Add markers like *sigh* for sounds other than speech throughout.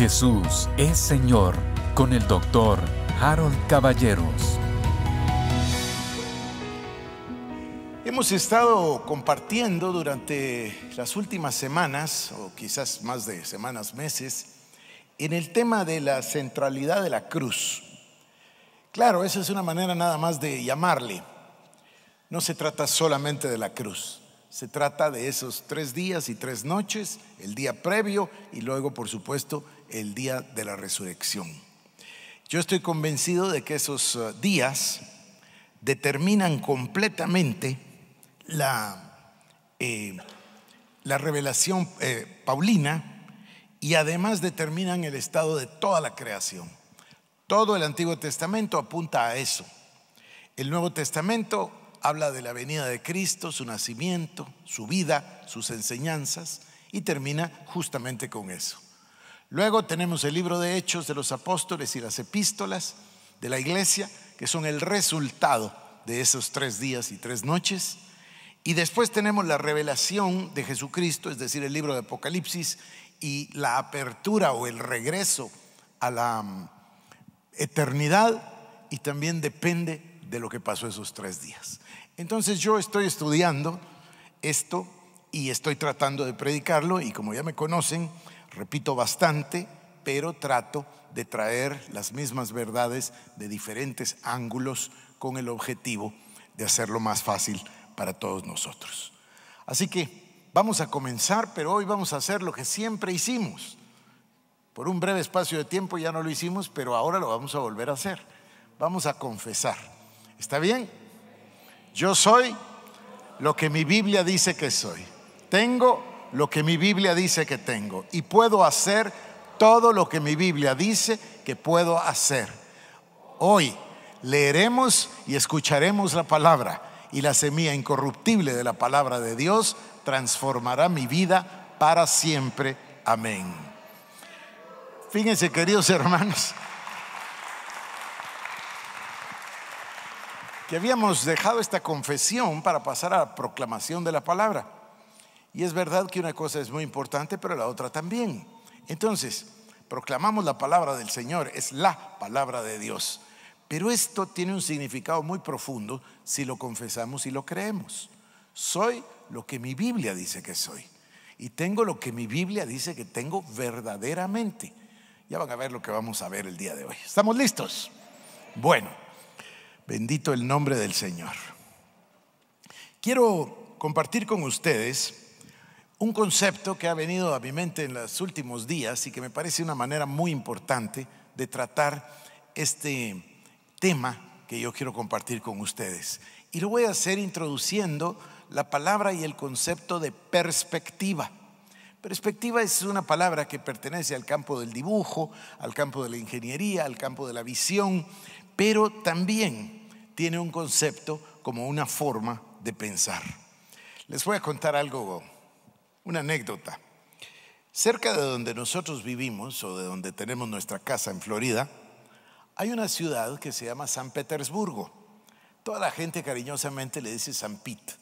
Jesús es Señor con el doctor Harold Caballeros. Hemos estado compartiendo durante las últimas semanas, o quizás más de semanas, meses, en el tema de la centralidad de la cruz. Claro, esa es una manera nada más de llamarle. No se trata solamente de la cruz, se trata de esos tres días y tres noches, el día previo y luego, por supuesto, el día de la resurrección. Yo estoy convencido de que esos eh, días determinan completamente la, eh, la revelación eh, paulina y además determinan el estado de toda la creación. Todo el Antiguo Testamento apunta a eso. El Nuevo Testamento habla de la venida de Cristo, su nacimiento, su vida, sus enseñanzas y termina justamente con eso. Luego tenemos el libro de Hechos de los Apóstoles y las epístolas de la iglesia, que son el resultado de esos tres días y tres noches. Y después tenemos la revelación de Jesucristo, es decir, el libro de Apocalipsis, y la apertura o el regreso a la mm, eternidad, y también depende de lo que pasó esos tres días. Entonces yo estoy estudiando esto y estoy tratando de predicarlo, y como ya me conocen, repito bastante, pero trato de traer las mismas verdades de diferentes ángulos con el objetivo de hacerlo más fácil para todos nosotros. Así que vamos a comenzar, pero hoy vamos a hacer lo que siempre hicimos. Por un breve espacio de tiempo ya no lo hicimos, pero ahora lo vamos a volver a hacer. Vamos a confesar. ¿Está bien? Yo soy lo que mi Biblia dice que soy. Tengo lo que mi Biblia dice que tengo y puedo hacer todo lo que mi Biblia dice que puedo hacer. Hoy leeremos y escucharemos la palabra y la semilla incorruptible de la palabra de Dios transformará mi vida para siempre. Amén. Fíjense, queridos hermanos, que habíamos dejado esta confesión para pasar a la proclamación de la palabra. Y es verdad que una cosa es muy importante, pero la otra también. Entonces, proclamamos la palabra del Señor, es la palabra de Dios. Pero esto tiene un significado muy profundo si lo confesamos y lo creemos. Soy lo que mi Biblia dice que soy. Y tengo lo que mi Biblia dice que tengo verdaderamente. Ya van a ver lo que vamos a ver el día de hoy. ¿Estamos listos? Bueno, bendito el nombre del Señor. Quiero compartir con ustedes un concepto que ha venido a mi mente en los últimos días y que me parece una manera muy importante de tratar este tema que yo quiero compartir con ustedes. Y lo voy a hacer introduciendo la palabra y el concepto de perspectiva. Perspectiva es una palabra que pertenece al campo del dibujo, al campo de la ingeniería, al campo de la visión, pero también tiene un concepto como una forma de pensar. Les voy a contar algo una anécdota. Cerca de donde nosotros vivimos o de donde tenemos nuestra casa en Florida, hay una ciudad que se llama San Petersburgo. Toda la gente cariñosamente le dice San Pete.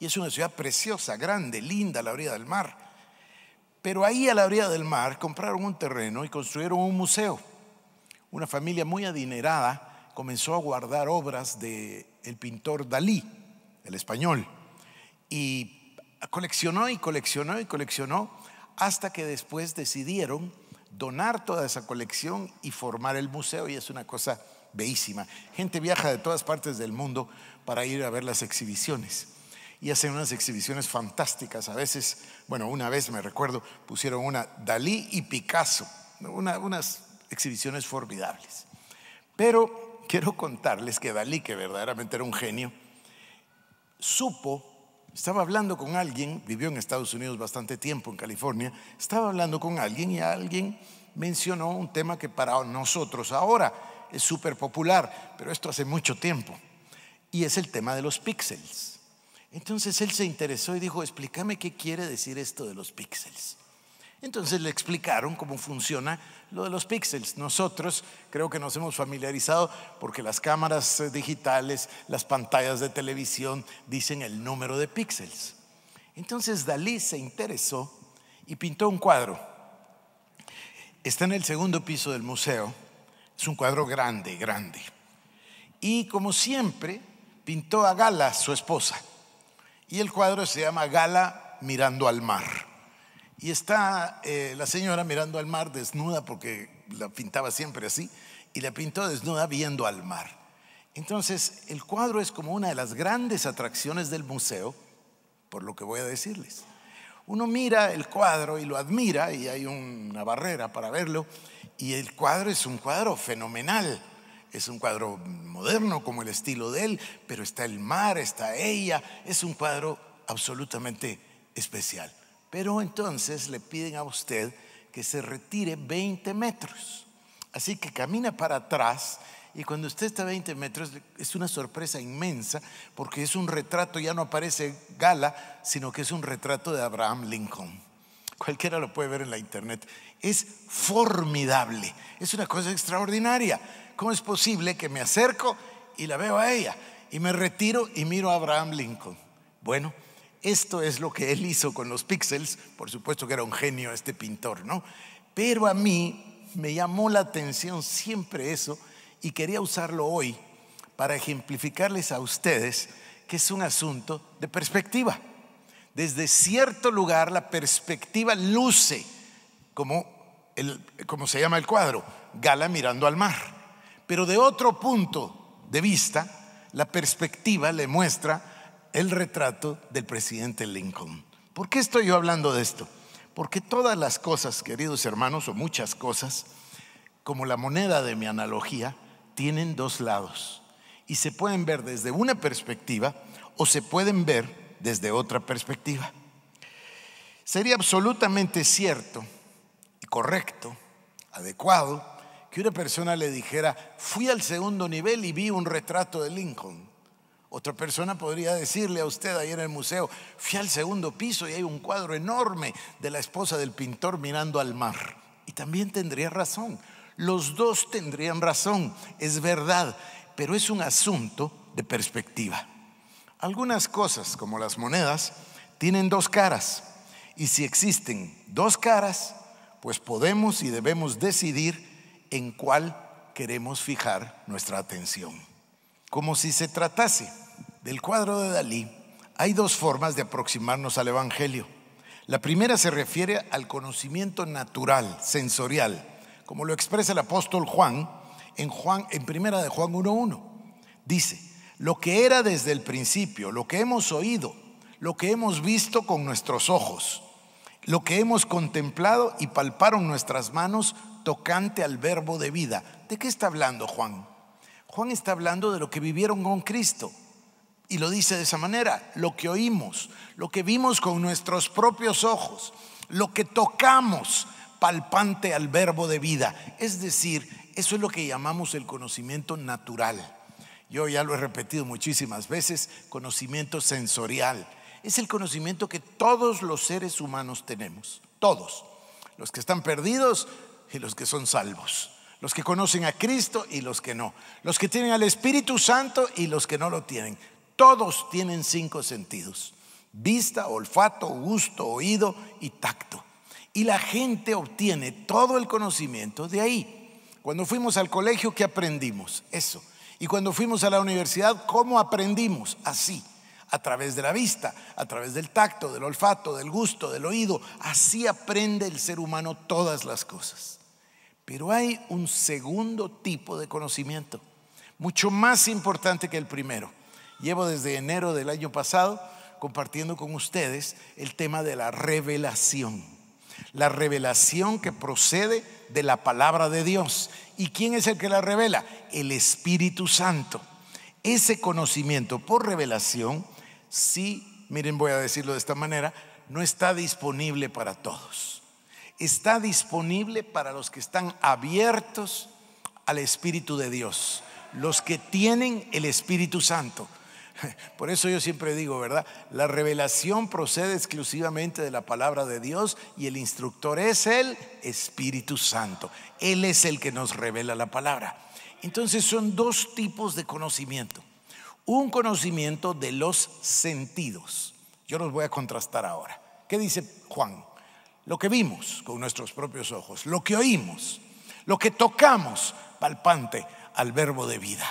Y es una ciudad preciosa, grande, linda a la orilla del mar. Pero ahí a la orilla del mar compraron un terreno y construyeron un museo. Una familia muy adinerada comenzó a guardar obras del el pintor Dalí, el español. Y coleccionó y coleccionó y coleccionó hasta que después decidieron donar toda esa colección y formar el museo y es una cosa bellísima. Gente viaja de todas partes del mundo para ir a ver las exhibiciones y hacen unas exhibiciones fantásticas. A veces, bueno, una vez me recuerdo, pusieron una Dalí y Picasso, unas exhibiciones formidables. Pero quiero contarles que Dalí, que verdaderamente era un genio, supo estaba hablando con alguien, vivió en Estados Unidos bastante tiempo, en California, estaba hablando con alguien y alguien mencionó un tema que para nosotros ahora es súper popular, pero esto hace mucho tiempo, y es el tema de los píxeles. Entonces él se interesó y dijo, explícame qué quiere decir esto de los píxeles. Entonces le explicaron cómo funciona lo de los píxeles. Nosotros creo que nos hemos familiarizado porque las cámaras eh, digitales, las pantallas de televisión dicen el número de píxeles. Entonces Dalí se interesó y pintó un cuadro. Está en el segundo piso del museo. Es un cuadro grande, grande. Y como siempre, pintó a Gala, su esposa. Y el cuadro se llama Gala mirando al mar. Y está eh, la señora mirando al mar desnuda, porque la pintaba siempre así, y la pintó desnuda viendo al mar. Entonces, el cuadro es como una de las grandes atracciones del museo, por lo que voy a decirles. Uno mira el cuadro y lo admira, y hay una barrera para verlo, y el cuadro es un cuadro fenomenal. Es un cuadro moderno como el estilo de él, pero está el mar, está ella, es un cuadro absolutamente especial. Pero entonces le piden a usted que se retire 20 metros. Así que camina para atrás y cuando usted está a 20 metros es una sorpresa inmensa porque es un retrato, ya no aparece Gala, sino que es un retrato de Abraham Lincoln. Cualquiera lo puede ver en la internet. Es formidable, es una cosa extraordinaria. ¿Cómo es posible que me acerco y la veo a ella y me retiro y miro a Abraham Lincoln? Bueno, esto es lo que él hizo con los píxeles. Por supuesto que era un genio este pintor, ¿no? Pero a mí me llamó la atención siempre eso y quería usarlo hoy para ejemplificarles a ustedes que es un asunto de perspectiva. Desde cierto lugar la perspectiva luce como, como se llama el cuadro, Gala mirando al mar. Pero de otro punto de vista, la perspectiva le muestra el retrato del presidente Lincoln. ¿Por qué estoy yo hablando de esto? Porque todas las cosas, queridos hermanos, o muchas cosas, como la moneda de mi analogía, tienen dos lados y se pueden ver desde una perspectiva o se pueden ver desde otra perspectiva. Sería absolutamente cierto y correcto, adecuado, que una persona le dijera, fui al segundo nivel y vi un retrato de Lincoln. Otra persona podría decirle a usted ahí en el museo, fui al segundo piso y hay un cuadro enorme de la esposa del pintor mirando al mar. Y también tendría razón. Los dos tendrían razón, es verdad, pero es un asunto de perspectiva. Algunas cosas, como las monedas, tienen dos caras. Y si existen dos caras, pues podemos y debemos decidir en cuál queremos fijar nuestra atención. Como si se tratase del cuadro de Dalí, hay dos formas de aproximarnos al Evangelio. La primera se refiere al conocimiento natural, sensorial, como lo expresa el apóstol Juan en Juan en primera de Juan 1:1. Dice, lo que era desde el principio, lo que hemos oído, lo que hemos visto con nuestros ojos, lo que hemos contemplado y palparon nuestras manos tocante al verbo de vida. ¿De qué está hablando Juan? Juan está hablando de lo que vivieron con Cristo. Y lo dice de esa manera, lo que oímos, lo que vimos con nuestros propios ojos, lo que tocamos palpante al verbo de vida. Es decir, eso es lo que llamamos el conocimiento natural. Yo ya lo he repetido muchísimas veces, conocimiento sensorial. Es el conocimiento que todos los seres humanos tenemos, todos, los que están perdidos y los que son salvos los que conocen a Cristo y los que no, los que tienen al Espíritu Santo y los que no lo tienen. Todos tienen cinco sentidos, vista, olfato, gusto, oído y tacto. Y la gente obtiene todo el conocimiento de ahí. Cuando fuimos al colegio, ¿qué aprendimos? Eso. Y cuando fuimos a la universidad, ¿cómo aprendimos? Así, a través de la vista, a través del tacto, del olfato, del gusto, del oído. Así aprende el ser humano todas las cosas. Pero hay un segundo tipo de conocimiento, mucho más importante que el primero. Llevo desde enero del año pasado compartiendo con ustedes el tema de la revelación. La revelación que procede de la palabra de Dios. ¿Y quién es el que la revela? El Espíritu Santo. Ese conocimiento por revelación, sí, miren, voy a decirlo de esta manera, no está disponible para todos está disponible para los que están abiertos al Espíritu de Dios, los que tienen el Espíritu Santo. *laughs* Por eso yo siempre digo, ¿verdad? La revelación procede exclusivamente de la palabra de Dios y el instructor es el Espíritu Santo. Él es el que nos revela la palabra. Entonces son dos tipos de conocimiento. Un conocimiento de los sentidos. Yo los voy a contrastar ahora. ¿Qué dice Juan? lo que vimos con nuestros propios ojos, lo que oímos, lo que tocamos palpante al verbo de vida.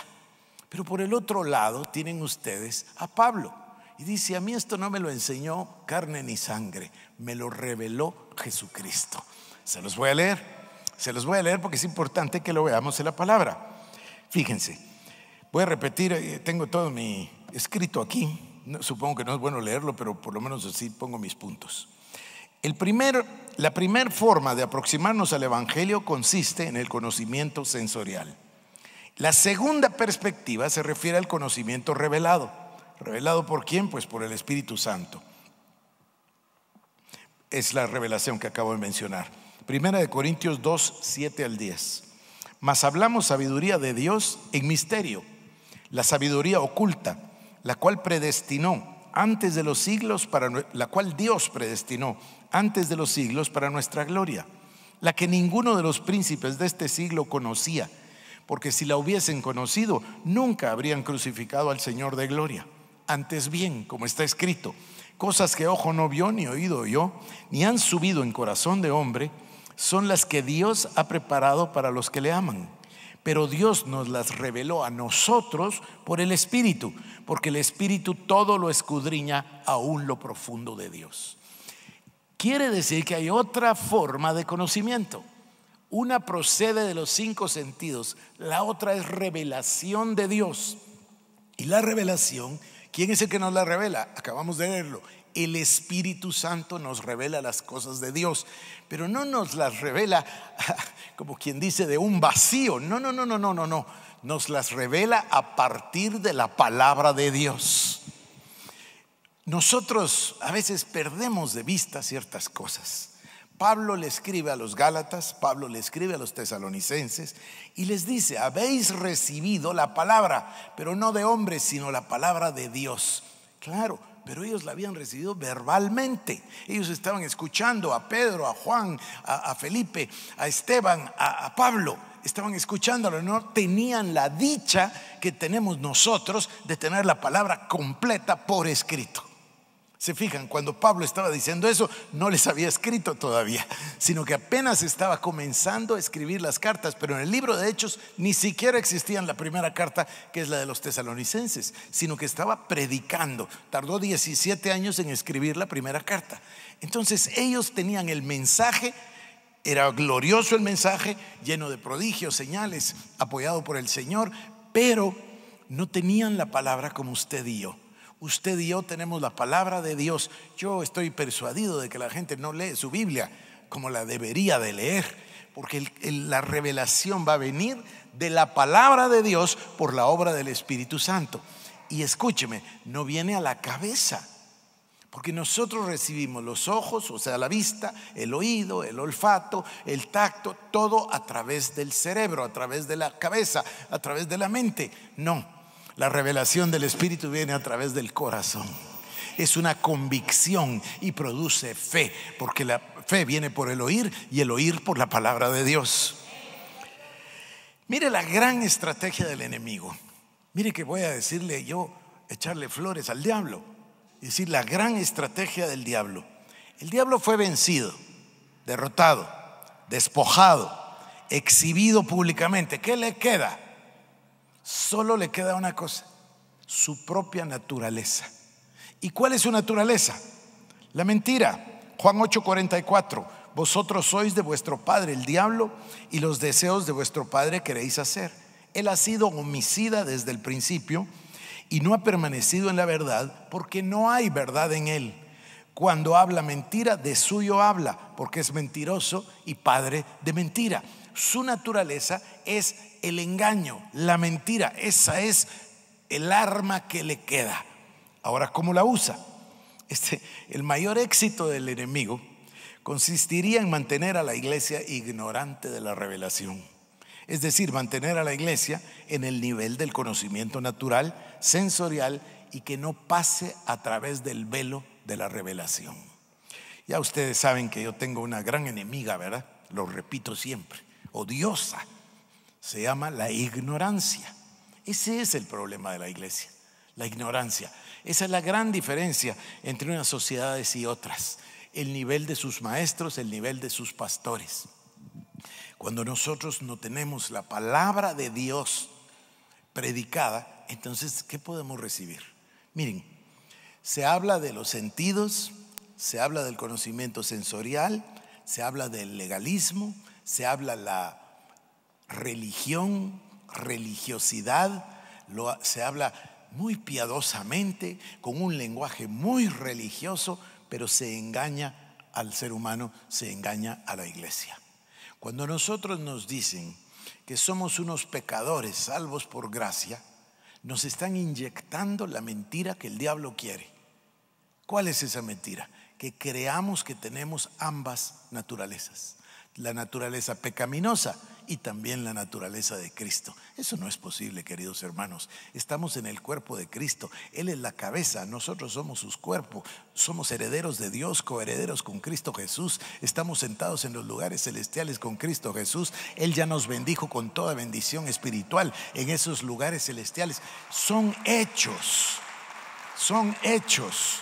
Pero por el otro lado tienen ustedes a Pablo. Y dice, a mí esto no me lo enseñó carne ni sangre, me lo reveló Jesucristo. Se los voy a leer, se los voy a leer porque es importante que lo veamos en la palabra. Fíjense, voy a repetir, eh, tengo todo mi escrito aquí, supongo que no es bueno leerlo, pero por lo menos así pongo mis puntos la primera forma de aproximarnos al Evangelio consiste en el conocimiento sensorial. La segunda perspectiva se refiere al conocimiento revelado. ¿Revelado por quién? Pues por el Espíritu Santo. Es la revelación que acabo de mencionar. Primera de Corintios 2, 7 al 10. Mas hablamos sabiduría de Dios en misterio, la sabiduría oculta, la cual predestinó antes de los siglos, para la cual Dios predestinó antes de los siglos para nuestra gloria, la que ninguno de los príncipes de este siglo conocía, porque si la hubiesen conocido, nunca habrían crucificado al Señor de gloria. Antes bien, como está escrito, cosas que ojo no vio, ni oído yo, ni han subido en corazón de hombre, son las que Dios ha preparado para los que le aman. Pero Dios nos las reveló a nosotros por el Espíritu, porque el Espíritu todo lo escudriña aún lo profundo de Dios. Quiere decir que hay otra forma de conocimiento. Una procede de los cinco sentidos, la otra es revelación de Dios. Y la revelación, ¿quién es el que nos la revela? Acabamos de leerlo. El Espíritu Santo nos revela las cosas de Dios, pero no nos las revela *laughs* como quien dice de un vacío. No, no, no, no, no, no, no. Nos las revela a partir de la palabra de Dios. Nosotros a veces perdemos de vista ciertas cosas. Pablo le escribe a los Gálatas, Pablo le escribe a los tesalonicenses y les dice, habéis recibido la palabra, pero no de hombres, sino la palabra de Dios. Claro, pero ellos la habían recibido verbalmente. Ellos estaban escuchando a Pedro, a Juan, a, Felipe, a Esteban, a, a Pablo. Estaban escuchándolo, no tenían la dicha que tenemos nosotros de tener la palabra completa por escrito. Se fijan, cuando Pablo estaba diciendo eso, no les había escrito todavía, sino que apenas estaba comenzando a escribir las cartas, pero en el libro de Hechos ni siquiera existía la primera carta, que es la de los tesalonicenses, sino que estaba predicando. Tardó 17 años en escribir la primera carta. Entonces ellos tenían el mensaje, era glorioso el mensaje, lleno de prodigios, señales, apoyado por el Señor, pero no tenían la palabra como usted dio. Usted y yo tenemos la palabra de Dios. Yo estoy persuadido de que la gente no lee su Biblia como la debería de leer, porque la revelación va a venir de la palabra de Dios por la obra del Espíritu Santo. Y escúcheme, no viene a la cabeza, porque nosotros recibimos los ojos, o sea, la vista, el oído, el olfato, el tacto, todo a través del cerebro, a través de la cabeza, a través de la mente. No, la revelación del Espíritu viene a través del corazón. Es una convicción y produce fe, porque la fe viene por el oír y el oír por la palabra de Dios. Mire la gran estrategia del enemigo. Mire que voy a decirle yo, echarle flores al diablo. Es decir, la gran estrategia del diablo. El diablo fue vencido, derrotado, despojado, exhibido públicamente. ¿Qué le queda? solo le queda una cosa, su propia naturaleza. ¿Y cuál es su naturaleza? La mentira. Juan 8:44, vosotros sois de vuestro padre el diablo y los deseos de vuestro padre queréis hacer. Él ha sido homicida desde el principio y no ha permanecido en la verdad porque no hay verdad en él. Cuando habla mentira, de suyo habla, porque es mentiroso y padre de mentira. Su naturaleza es el engaño, la mentira. Esa es el arma que le queda. Ahora, ¿cómo la usa? Este, el mayor éxito del enemigo consistiría en mantener a la iglesia ignorante de la revelación. Es decir, mantener a la iglesia en el nivel del conocimiento natural, sensorial y que no pase a través del velo de la revelación. Ya ustedes saben que yo tengo una gran enemiga, ¿verdad? Lo repito siempre, odiosa se llama la ignorancia. Ese es el problema de la iglesia, la ignorancia. Esa es la gran diferencia entre unas sociedades y otras, el nivel de sus maestros, el nivel de sus pastores. Cuando nosotros no tenemos la palabra de Dios predicada, entonces, ¿qué podemos recibir? Miren, se habla de los sentidos, se habla del conocimiento sensorial, se habla del legalismo, se habla la religión, religiosidad, lo, se habla muy piadosamente, con un lenguaje muy religioso, pero se engaña al ser humano, se engaña a la iglesia. Cuando nosotros nos dicen que somos unos pecadores salvos por gracia, nos están inyectando la mentira que el diablo quiere. ¿Cuál es esa mentira? Que creamos que tenemos ambas naturalezas la naturaleza pecaminosa y también la naturaleza de Cristo. Eso no es posible, queridos hermanos. Estamos en el cuerpo de Cristo. Él es la cabeza, nosotros somos sus cuerpos. Somos herederos de Dios, coherederos con Cristo Jesús. Estamos sentados en los lugares celestiales con Cristo Jesús. Él ya nos bendijo con toda bendición espiritual en esos lugares celestiales. Son hechos, son hechos.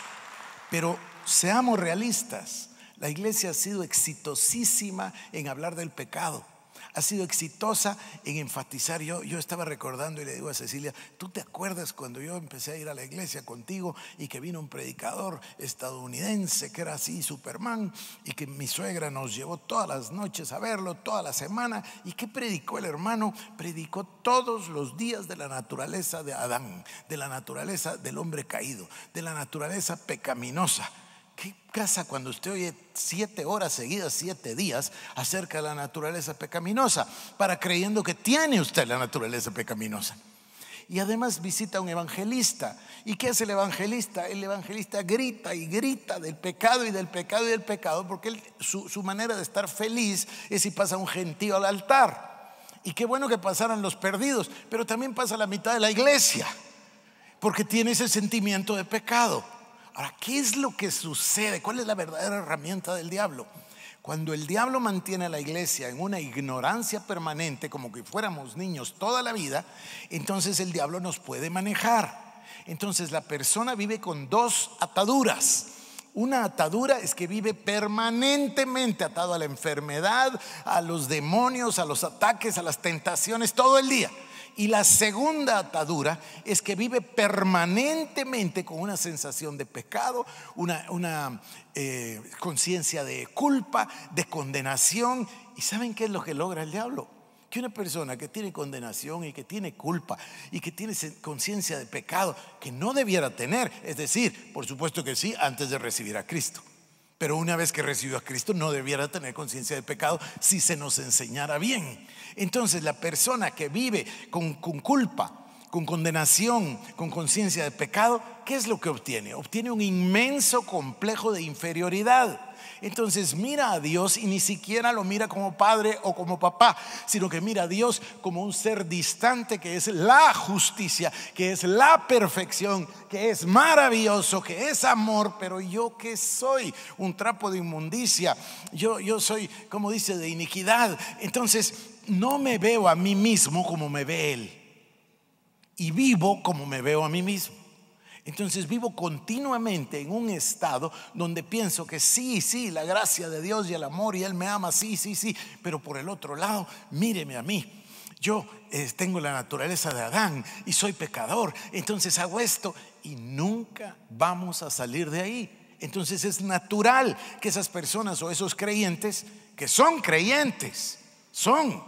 Pero seamos realistas. La iglesia ha sido exitosísima en hablar del pecado. Ha sido exitosa en enfatizar. Yo, yo estaba recordando y le digo a Cecilia, ¿tú te acuerdas cuando yo empecé a ir a la iglesia contigo y que vino un predicador estadounidense que era así, Superman, y que mi suegra nos llevó todas las noches a verlo, toda la semana? ¿Y qué predicó el hermano? Predicó todos los días de la naturaleza de Adán, de la naturaleza del hombre caído, de la naturaleza pecaminosa ¿Qué pasa cuando usted oye siete horas seguidas, siete días acerca de la naturaleza pecaminosa? Para creyendo que tiene usted la naturaleza pecaminosa. Y además visita a un evangelista. ¿Y qué hace el evangelista? El evangelista grita y grita del pecado y del pecado y del pecado, porque su, su manera de estar feliz es si pasa un gentío al altar. Y qué bueno que pasaran los perdidos, pero también pasa la mitad de la iglesia, porque tiene ese sentimiento de pecado. Ahora, ¿qué es lo que sucede? ¿Cuál es la verdadera herramienta del diablo? Cuando el diablo mantiene a la iglesia en una ignorancia permanente, como que fuéramos niños toda la vida, entonces el diablo nos puede manejar. Entonces la persona vive con dos ataduras. Una atadura es que vive permanentemente atado a la enfermedad, a los demonios, a los ataques, a las tentaciones, todo el día. Y la segunda atadura es que vive permanentemente con una sensación de pecado, una, eh, conciencia de culpa, de condenación. ¿Y saben qué es lo que logra el diablo? Que una persona que tiene condenación y que tiene culpa y que tiene conciencia de pecado que no debiera tener, es decir, por supuesto que sí, antes de recibir a Cristo. Pero una vez que recibió a Cristo no debiera tener conciencia del pecado si se nos enseñara bien. Entonces la persona que vive con, con culpa, con condenación, con conciencia de pecado, ¿qué es lo que obtiene? Obtiene un inmenso complejo de inferioridad entonces mira a Dios y ni siquiera lo mira como padre o como papá, sino que mira a Dios como un ser distante que es la justicia, que es la perfección, que es maravilloso, que es amor, pero yo que soy un trapo de inmundicia, yo, yo soy, como dice, de iniquidad. Entonces no me veo a mí mismo como me ve Él y vivo como me veo a mí mismo. Entonces vivo continuamente en un estado donde pienso que sí, sí, la gracia de Dios y el amor y Él me ama, sí, sí, sí, pero por el otro lado, míreme a mí. Yo eh, tengo la naturaleza de Adán y soy pecador, entonces hago esto y nunca vamos a salir de ahí. Entonces es natural que esas personas o esos creyentes, que son creyentes, son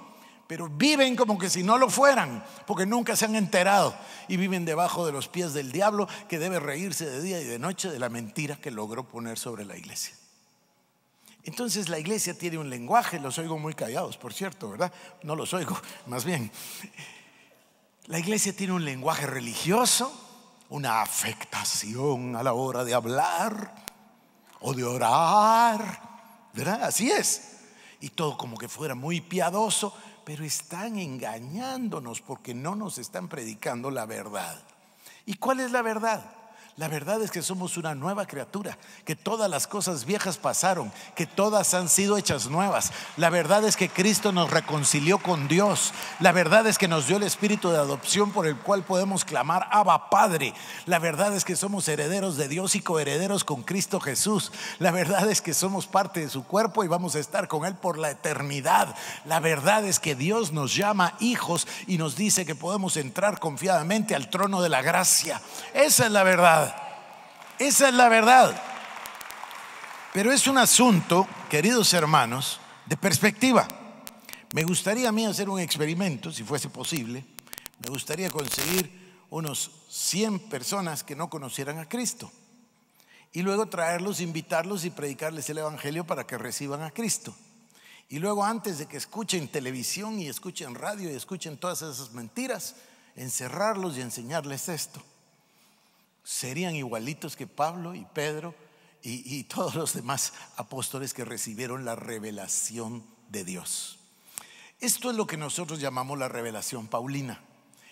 pero viven como que si no lo fueran, porque nunca se han enterado y viven debajo de los pies del diablo que debe reírse de día y de noche de la mentira que logró poner sobre la iglesia. Entonces la iglesia tiene un lenguaje, los oigo muy callados, por cierto, ¿verdad? No los oigo, *laughs* más bien. La iglesia tiene un lenguaje religioso, una afectación a la hora de hablar o de orar, ¿verdad? Así es. Y todo como que fuera muy piadoso, pero están engañándonos porque no nos están predicando la verdad. ¿Y cuál es la verdad? La verdad es que somos una nueva criatura, que todas las cosas viejas pasaron, que todas han sido hechas nuevas. La verdad es que Cristo nos reconcilió con Dios. La verdad es que nos dio el espíritu de adopción por el cual podemos clamar Abba Padre. La verdad es que somos herederos de Dios y coherederos con Cristo Jesús. La verdad es que somos parte de su cuerpo y vamos a estar con Él por la eternidad. La verdad es que Dios nos llama hijos y nos dice que podemos entrar confiadamente al trono de la gracia. Esa es la verdad. Esa es la verdad. Pero es un asunto, queridos hermanos, de perspectiva. Me gustaría a mí hacer un experimento, si fuese posible. Me gustaría conseguir unos 100 personas que no conocieran a Cristo. Y luego traerlos, invitarlos y predicarles el Evangelio para que reciban a Cristo. Y luego antes de que escuchen televisión y escuchen radio y escuchen todas esas mentiras, encerrarlos y enseñarles esto serían igualitos que Pablo y Pedro y, *laughs* todos los demás apóstoles que recibieron la revelación de Dios. Esto es lo que nosotros llamamos la revelación paulina.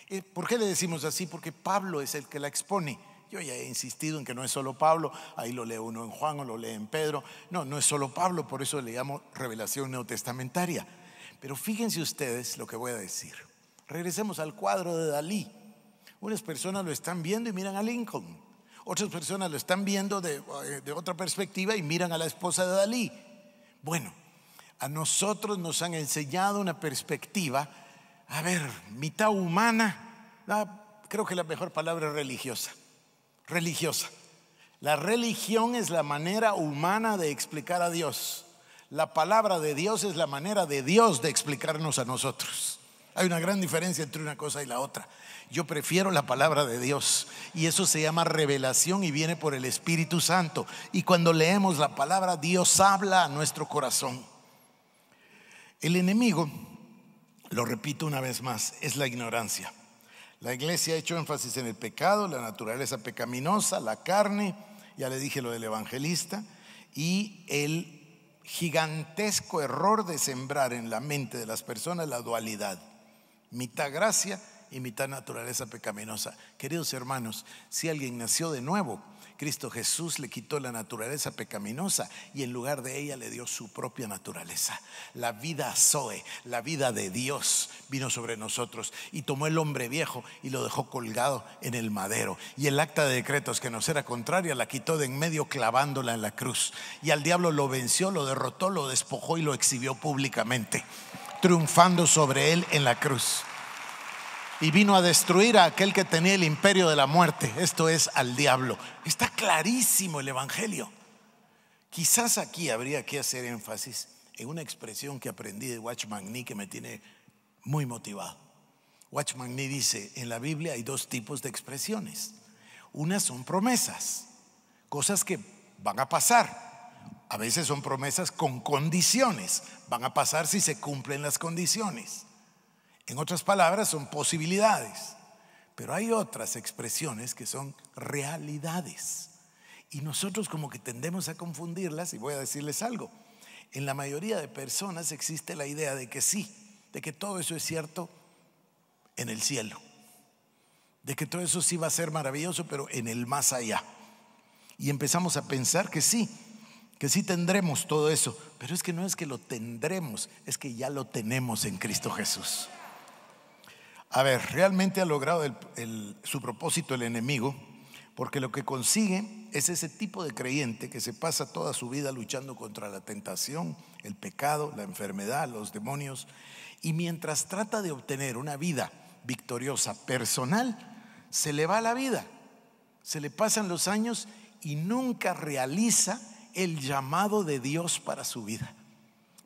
Eh, ¿Por qué le decimos así? Porque Pablo es el que la expone. Yo ya he insistido en que no es solo Pablo, ahí lo lee uno en Juan o lo lee en Pedro. No, no es solo Pablo, por eso le llamo revelación neotestamentaria. Pero fíjense ustedes lo que voy a decir. Regresemos al cuadro de Dalí. Unas personas lo están viendo y miran a Lincoln. Otras personas lo están viendo eh, de, otra perspectiva y miran a la esposa de Dalí. Bueno, a nosotros nos han enseñado una perspectiva, a ver, mitad humana, creo que la mejor palabra es religiosa, religiosa. La religión es la manera humana de explicar a Dios. La palabra de Dios es la manera de Dios de explicarnos a nosotros. Hay una gran diferencia entre una cosa y la otra. Yo prefiero la palabra de Dios y eso se llama revelación y viene por el Espíritu Santo. Y cuando leemos la palabra, Dios habla a nuestro corazón. El enemigo, lo repito una vez más, es la ignorancia. La iglesia ha hecho énfasis en el pecado, la naturaleza pecaminosa, la carne, ya le dije lo del evangelista, y el gigantesco error de sembrar en la mente de las personas la dualidad mitad gracia y mitad naturaleza pecaminosa. Queridos hermanos, si alguien nació de nuevo, Cristo Jesús le quitó la naturaleza pecaminosa y en lugar de ella le dio su propia naturaleza. La vida Zoe, la vida de Dios, vino sobre nosotros y tomó el hombre viejo y lo dejó colgado en el madero. Y el acta de decretos que nos era contraria la quitó de en medio clavándola en la cruz. Y al diablo lo venció, lo derrotó, lo despojó y lo exhibió públicamente triunfando sobre él en la cruz. Y vino a destruir a aquel que tenía el imperio de la muerte, esto es al diablo. Está clarísimo el Evangelio. Quizás aquí habría que hacer énfasis en una expresión que aprendí de Watchman Nee que me tiene muy motivado. Watchman Nee dice, en la Biblia hay dos tipos de expresiones. Unas son promesas, cosas que van a pasar, a veces son promesas con condiciones. Van a pasar si se cumplen las condiciones. En otras palabras, son posibilidades. Pero hay otras expresiones que son realidades. Y nosotros como que tendemos a confundirlas y voy a decirles algo. En la mayoría de personas existe la idea de que sí, de que todo eso es cierto en el cielo, de que todo eso sí va a ser maravilloso, pero en el más allá. Y empezamos a pensar que sí, que sí tendremos todo eso, pero es que no es que lo tendremos, es que ya lo tenemos en Cristo Jesús. A ver, realmente ha logrado su propósito el enemigo, porque lo que consigue es ese tipo de creyente que se pasa toda su vida luchando contra la tentación, el pecado, la enfermedad, los demonios, y mientras trata de obtener una vida victoriosa personal, se le va la vida, se le pasan los años y nunca realiza el llamado de Dios para su vida.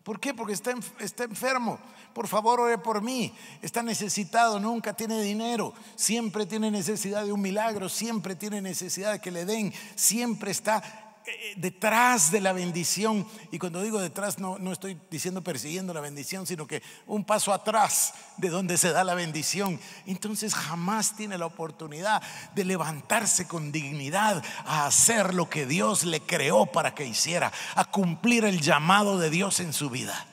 ¿Por qué? Porque está, está enfermo. Por favor, ore por mí. Está necesitado, nunca tiene dinero. Siempre tiene necesidad de un milagro. Siempre tiene necesidad de que le den. Siempre está eh, eh, detrás de la bendición. Y cuando digo detrás, no, estoy diciendo persiguiendo la bendición, sino que un paso atrás de donde se da la bendición. Entonces jamás tiene la oportunidad de levantarse con dignidad a hacer lo que Dios le creó para que hiciera, a cumplir el llamado de Dios en su vida.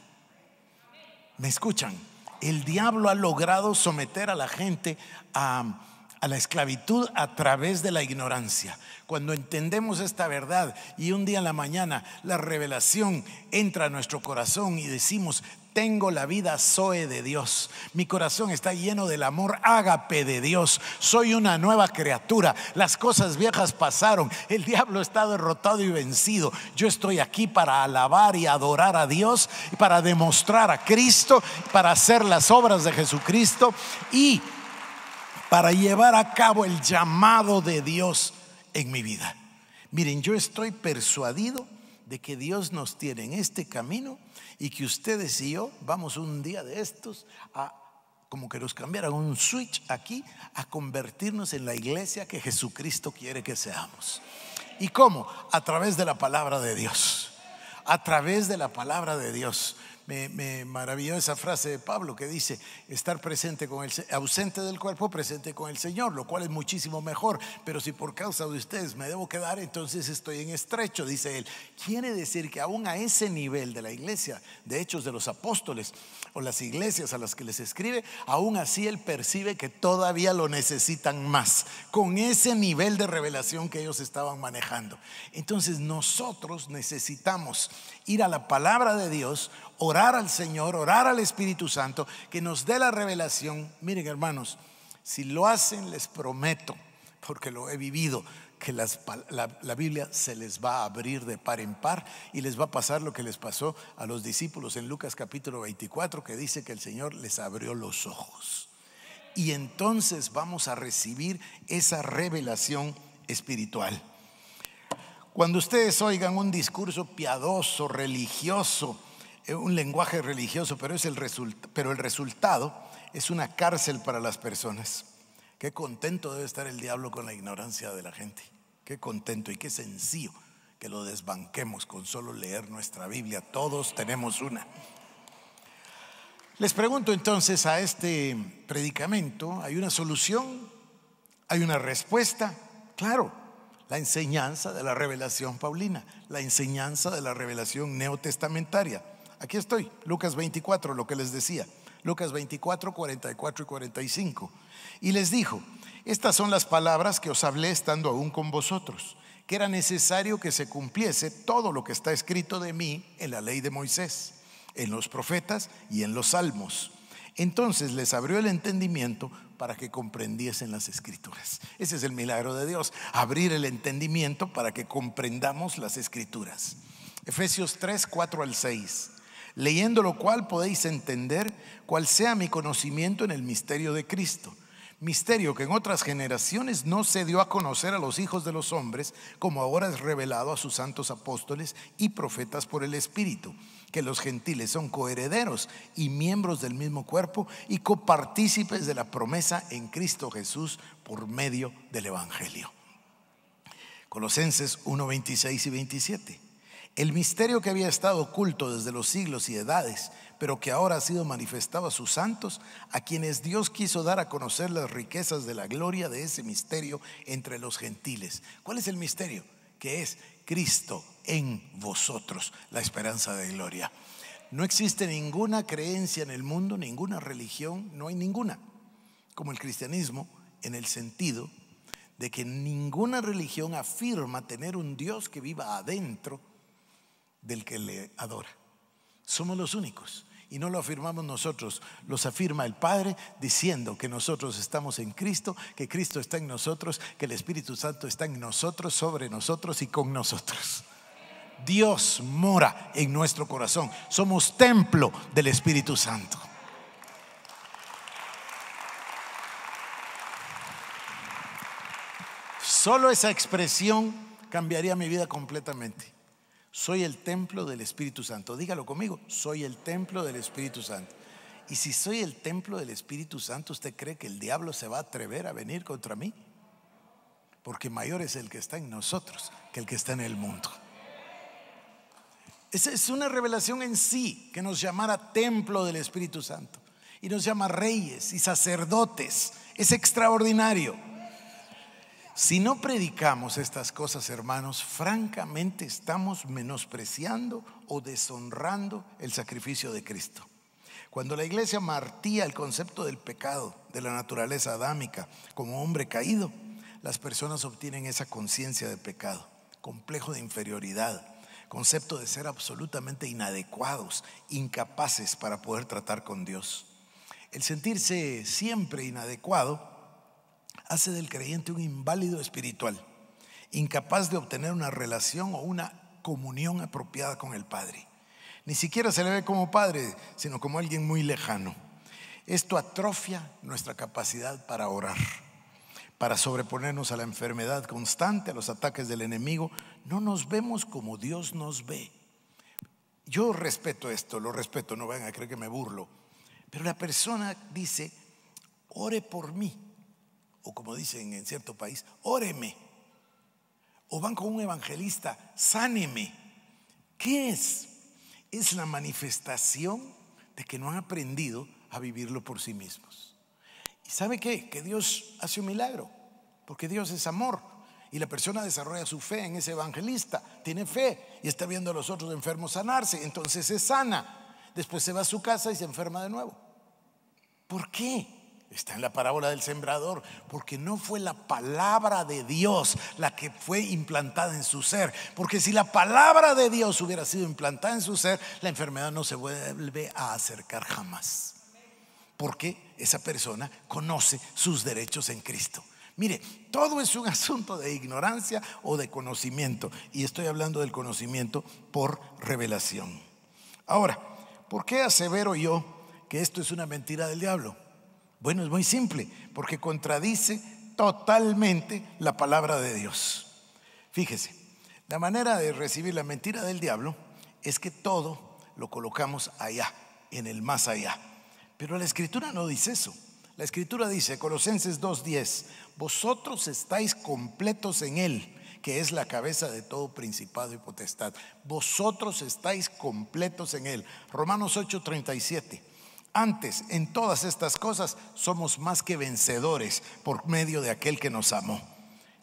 ¿Me escuchan? El diablo ha logrado someter a la gente a a la esclavitud a través de la ignorancia. Cuando entendemos esta verdad y un día en la mañana la revelación entra a nuestro corazón y decimos, tengo la vida Zoe de Dios. Mi corazón está lleno del amor ágape de Dios. Soy una nueva criatura. Las cosas viejas pasaron. El diablo está derrotado y vencido. Yo estoy aquí para alabar y adorar a Dios y para demostrar a Cristo, para hacer las obras de Jesucristo y para llevar a cabo el llamado de Dios en mi vida. Miren, yo estoy persuadido de que Dios nos tiene en este camino y que ustedes y yo vamos un día de estos a, como que nos cambiaran un switch aquí, a convertirnos en la iglesia que Jesucristo quiere que seamos. ¿Y cómo? A través de la palabra de Dios. A través de la palabra de Dios me, maravilló esa frase de Pablo que dice, estar presente con el, ausente del cuerpo, presente con el Señor, lo cual es muchísimo mejor, pero si por causa de ustedes me debo quedar, entonces estoy en estrecho, dice él. Quiere decir que aún a ese nivel de la iglesia, de hechos de los apóstoles o las iglesias a las que les escribe, aún así él percibe que todavía lo necesitan más, con ese nivel de revelación que ellos estaban manejando. Entonces nosotros necesitamos ir a la palabra de Dios, orar al Señor, orar al Espíritu Santo, que nos dé la revelación. Miren hermanos, si lo hacen, les prometo, porque lo he vivido, que la, la, Biblia se les va a abrir de par en par y les va a pasar lo que les pasó a los discípulos en Lucas capítulo 24, que dice que el Señor les abrió los ojos. Y entonces vamos a recibir esa revelación espiritual. Cuando ustedes oigan un discurso piadoso, religioso, eh, un lenguaje religioso, pero, es el pero el resultado es una cárcel para las personas. Qué contento debe estar el diablo con la ignorancia de la gente. Qué contento y qué sencillo que lo desbanquemos con solo leer nuestra Biblia. Todos tenemos una. Les pregunto entonces a este predicamento, ¿hay una solución? ¿Hay una respuesta? Claro, la enseñanza de la revelación paulina, la enseñanza de la revelación neotestamentaria. Aquí estoy, Lucas 24, lo que les decía. Lucas 24, 44 y 45. Y les dijo, estas son las palabras que os hablé estando aún con vosotros, que era necesario que se cumpliese todo lo que está escrito de mí en la ley de Moisés, en los profetas y en los salmos. Entonces les abrió el entendimiento para que comprendiesen las escrituras. Ese es el milagro de Dios, abrir el entendimiento para que comprendamos las escrituras. Efesios 3, 4 al 6 leyendo lo cual podéis entender cuál sea mi conocimiento en el misterio de Cristo. Misterio que en otras generaciones no se dio a conocer a los hijos de los hombres, como ahora es revelado a sus santos apóstoles y profetas por el Espíritu, que los gentiles son coherederos y miembros del mismo cuerpo y copartícipes de la promesa en Cristo Jesús por medio del Evangelio. Colosenses 1, 26 y 27. El misterio que había estado oculto desde los siglos y edades, pero que ahora ha sido manifestado a sus santos, a quienes Dios quiso dar a conocer las riquezas de la gloria de ese misterio entre los gentiles. ¿Cuál es el misterio? Que es Cristo en vosotros, la esperanza de gloria. No existe ninguna creencia en el mundo, ninguna religión, no hay ninguna, como el cristianismo, en el sentido de que ninguna religión afirma tener un Dios que viva adentro del que le adora. Somos los únicos. Y no lo afirmamos nosotros, los afirma el Padre diciendo que nosotros estamos en Cristo, que Cristo está en nosotros, que el Espíritu Santo está en nosotros, sobre nosotros y con nosotros. Dios mora en nuestro corazón. Somos templo del Espíritu Santo. Solo esa expresión cambiaría mi vida completamente. Soy el templo del Espíritu Santo. Dígalo conmigo, soy el templo del Espíritu Santo. Y si soy el templo del Espíritu Santo, ¿usted cree que el diablo se va a atrever a venir contra mí? Porque mayor es el que está en nosotros que el que está en el mundo. Esa es una revelación en sí que nos llamara templo del Espíritu Santo y nos llama reyes y sacerdotes. Es extraordinario. Si no predicamos estas cosas, hermanos, francamente estamos menospreciando o deshonrando el sacrificio de Cristo. Cuando la iglesia martía el concepto del pecado, de la naturaleza adámica, como hombre caído, las personas obtienen esa conciencia de pecado, complejo de inferioridad, concepto de ser absolutamente inadecuados, incapaces para poder tratar con Dios. El sentirse siempre inadecuado hace del creyente un inválido espiritual, incapaz de obtener una relación o una comunión apropiada con el Padre. Ni siquiera se le ve como Padre, sino como alguien muy lejano. Esto atrofia nuestra capacidad para orar, para sobreponernos a la enfermedad constante, a los ataques del enemigo. No nos vemos como Dios nos ve. Yo respeto esto, lo respeto, no vayan a creer que me burlo. Pero la persona dice, ore por mí o como dicen en cierto país, óreme. O van con un evangelista, sáneme. ¿Qué es? Es la manifestación de que no han aprendido a vivirlo por sí mismos. ¿Y sabe qué? Que Dios hace un milagro, porque Dios es amor. Y la persona desarrolla su fe en ese evangelista, tiene fe y está viendo a los otros enfermos sanarse, entonces se sana. Después se va a su casa y se enferma de nuevo. ¿Por qué? Está en la parábola del sembrador, porque no fue la palabra de Dios la que fue implantada en su ser, porque si la palabra de Dios hubiera sido implantada en su ser, la enfermedad no se vuelve a acercar jamás, porque esa persona conoce sus derechos en Cristo. Mire, todo es un *laughs* asunto de ignorancia o de conocimiento, y estoy hablando del conocimiento por revelación. Ahora, ¿por qué asevero yo que esto es una mentira del diablo? Bueno, es muy simple, porque contradice totalmente la palabra de Dios. Fíjese, la manera de recibir la mentira del diablo es que todo lo colocamos allá, en el más allá. Pero la escritura no dice eso. La escritura dice, Colosenses 2.10, vosotros estáis completos en él, que es la cabeza de todo principado y potestad. Vosotros estáis completos en él. Romanos 8.37, antes, en todas estas cosas, somos más que vencedores por medio de aquel que nos amó.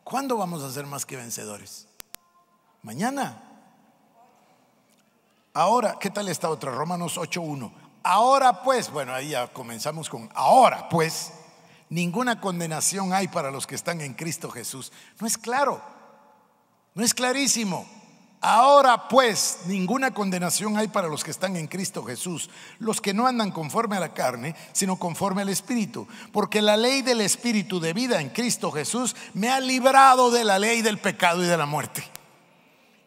¿Cuándo vamos a ser más que vencedores? Mañana. Ahora, ¿qué tal está otra? Romanos 8.1. Ahora pues, bueno, ahí ya comenzamos con ahora pues, ninguna condenación hay para los que están en Cristo Jesús. No es claro, no es clarísimo. Ahora pues, ninguna condenación hay para los que están en Cristo Jesús, los que no andan conforme a la carne, sino conforme al Espíritu. Porque la ley del Espíritu de vida en Cristo Jesús me ha librado de la ley del pecado y de la muerte.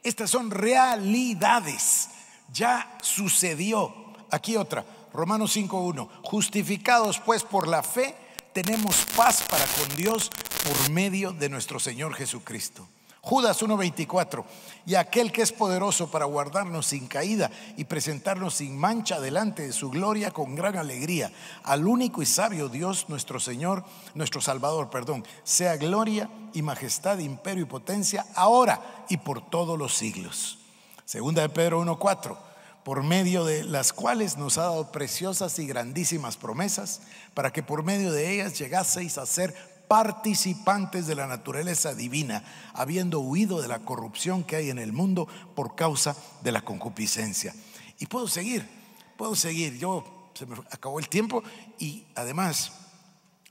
Estas son realidades. Ya sucedió. Aquí otra, Romanos 5.1. Justificados pues por la fe, tenemos paz para con Dios por medio de nuestro Señor Jesucristo. Judas 1.24, y aquel que es poderoso para guardarnos sin caída y presentarnos sin mancha delante de su gloria con gran alegría, al único y sabio Dios nuestro Señor, nuestro Salvador, perdón, sea gloria y majestad, imperio y potencia, ahora y por todos los siglos. Segunda de Pedro 1.4 por medio de las cuales nos ha dado preciosas y grandísimas promesas, para que por medio de ellas llegaseis a ser participantes de la naturaleza divina, habiendo huido de la corrupción que hay en el mundo por causa de la concupiscencia. Y puedo seguir, puedo seguir. Yo se me acabó el tiempo y además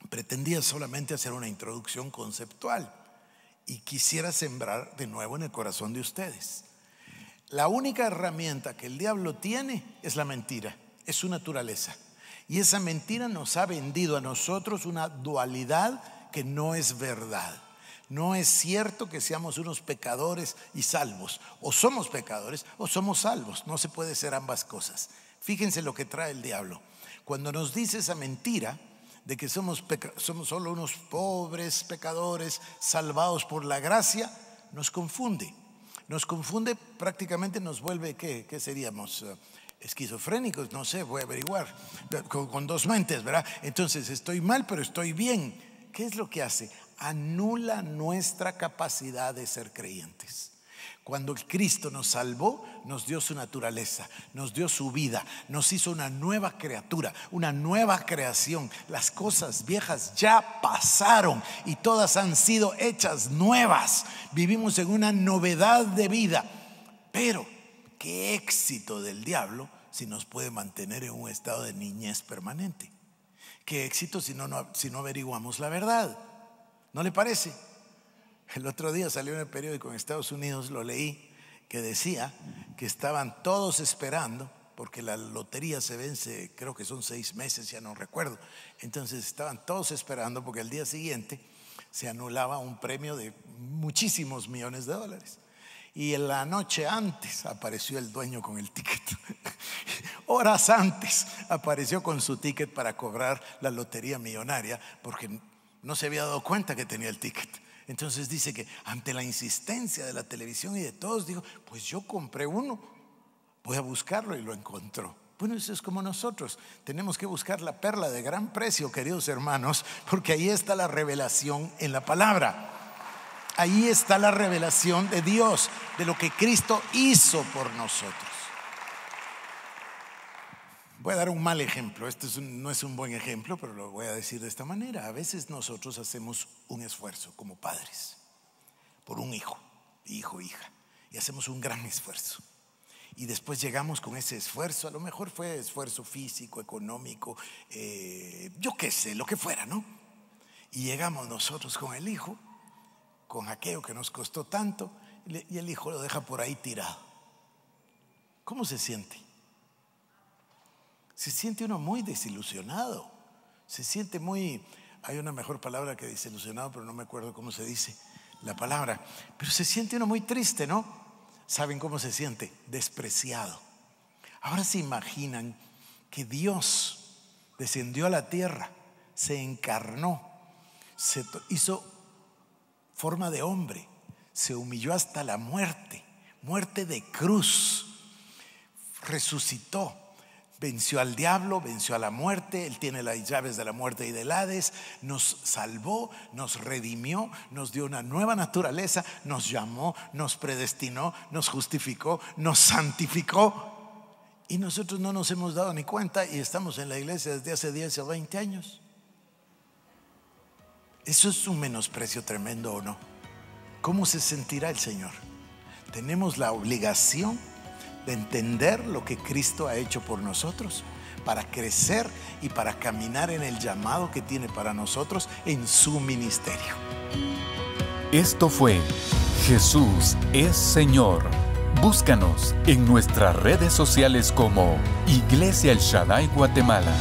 pretendía solamente hacer una introducción conceptual y quisiera sembrar de nuevo en el corazón de ustedes. La única herramienta que el diablo tiene es la mentira, es su naturaleza. Y esa mentira nos ha vendido a nosotros una dualidad que no es verdad. No es cierto que seamos unos pecadores y salvos. O somos pecadores o somos salvos. No se puede ser ambas cosas. Fíjense lo que trae el diablo. Cuando nos dice esa mentira de que somos, somos solo unos pobres pecadores salvados por la gracia, nos confunde. Nos confunde prácticamente, nos vuelve, ¿qué, seríamos? Eh, esquizofrénicos, no sé, voy a averiguar, con, con dos mentes, ¿verdad? Entonces, estoy mal, pero estoy bien ¿qué es lo que hace? Anula nuestra capacidad de ser creyentes. Cuando el Cristo nos salvó, nos dio su naturaleza, nos dio su vida, nos hizo una nueva criatura, una nueva creación. Las cosas viejas ya pasaron y todas han sido hechas nuevas. Vivimos en una novedad de vida. Pero, qué éxito del diablo si nos puede mantener en un estado de niñez permanente. Qué éxito si no, si no averiguamos la verdad. ¿No le parece? El otro día salió en el periódico en Estados Unidos, lo leí, que decía que estaban todos esperando, porque la lotería se vence, creo que son seis meses, ya no recuerdo. Entonces estaban todos esperando porque el día siguiente se anulaba un premio de muchísimos millones de dólares. Y en la noche antes apareció el dueño con el ticket. *laughs* Horas antes apareció con su ticket para cobrar la lotería millonaria porque no se había dado cuenta que tenía el ticket. Entonces dice que ante la insistencia de la televisión y de todos, dijo, pues yo compré uno, voy a buscarlo y lo encontró. Bueno, eso es como nosotros. Tenemos que buscar la perla de gran precio, queridos hermanos, porque ahí está la revelación en la palabra. Ahí está la revelación de Dios, de lo que Cristo hizo por nosotros. Voy a dar un mal ejemplo, esto no es un buen ejemplo, pero lo voy a decir de esta manera. A veces nosotros hacemos un esfuerzo como padres por un hijo, hijo, hija, y hacemos un gran esfuerzo. Y después llegamos con ese esfuerzo, a lo mejor fue esfuerzo físico, económico, eh, yo qué sé, lo que fuera, ¿no? Y llegamos nosotros con el hijo, con aquello que nos costó tanto, y el hijo lo deja por ahí tirado. ¿Cómo se siente? se siente uno muy desilusionado, se siente muy, hay una mejor palabra que desilusionado, pero no me acuerdo cómo se dice la palabra, pero se siente uno muy triste, ¿no? ¿Saben cómo se siente? Despreciado. Ahora se imaginan que Dios descendió a la tierra, se encarnó, se hizo forma de hombre, se humilló hasta la muerte, muerte de cruz, resucitó, venció al diablo, venció a la muerte, Él tiene las llaves de la muerte y del Hades, nos salvó, nos redimió, nos dio una nueva naturaleza, nos llamó, nos predestinó, nos justificó, nos santificó. Y nosotros no nos hemos dado ni cuenta y estamos en la iglesia desde hace 10 o 20 años. Eso es un menosprecio tremendo o no. ¿Cómo se sentirá el Señor? Tenemos la obligación de entender lo que Cristo ha hecho por nosotros, para crecer y para caminar en el llamado que tiene para nosotros en su ministerio. Esto fue Jesús es Señor. Búscanos en nuestras redes sociales como Iglesia El Shaddai Guatemala.